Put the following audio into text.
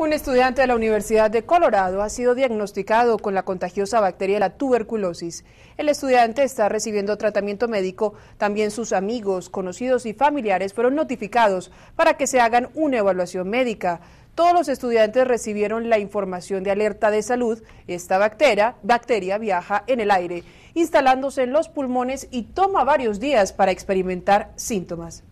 Un estudiante de la Universidad de Colorado ha sido diagnosticado con la contagiosa bacteria de la tuberculosis. El estudiante está recibiendo tratamiento médico. También sus amigos, conocidos y familiares fueron notificados para que se hagan una evaluación médica. Todos los estudiantes recibieron la información de alerta de salud. Esta bacteria, bacteria viaja en el aire, instalándose en los pulmones y toma varios días para experimentar síntomas.